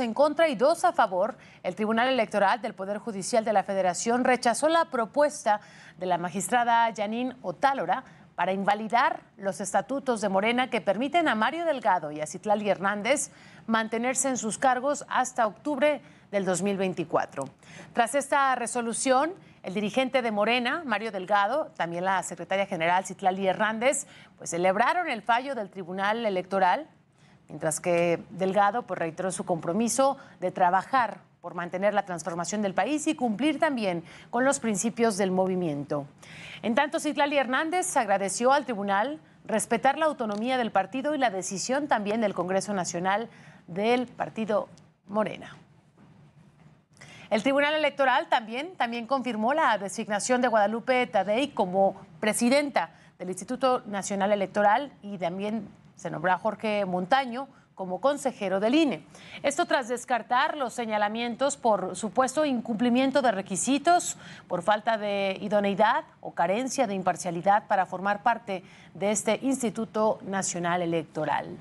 en contra y dos a favor, el Tribunal Electoral del Poder Judicial de la Federación rechazó la propuesta de la magistrada Janine Otálora para invalidar los estatutos de Morena que permiten a Mario Delgado y a Citlali Hernández mantenerse en sus cargos hasta octubre del 2024. Tras esta resolución, el dirigente de Morena, Mario Delgado, también la secretaria general Citlali Hernández, pues celebraron el fallo del Tribunal Electoral mientras que Delgado pues, reiteró su compromiso de trabajar por mantener la transformación del país y cumplir también con los principios del movimiento. En tanto, Citlali Hernández agradeció al tribunal respetar la autonomía del partido y la decisión también del Congreso Nacional del Partido Morena. El Tribunal Electoral también, también confirmó la designación de Guadalupe Tadei como presidenta del Instituto Nacional Electoral y también se nombró a Jorge Montaño como consejero del INE. Esto tras descartar los señalamientos por supuesto incumplimiento de requisitos, por falta de idoneidad o carencia de imparcialidad para formar parte de este Instituto Nacional Electoral.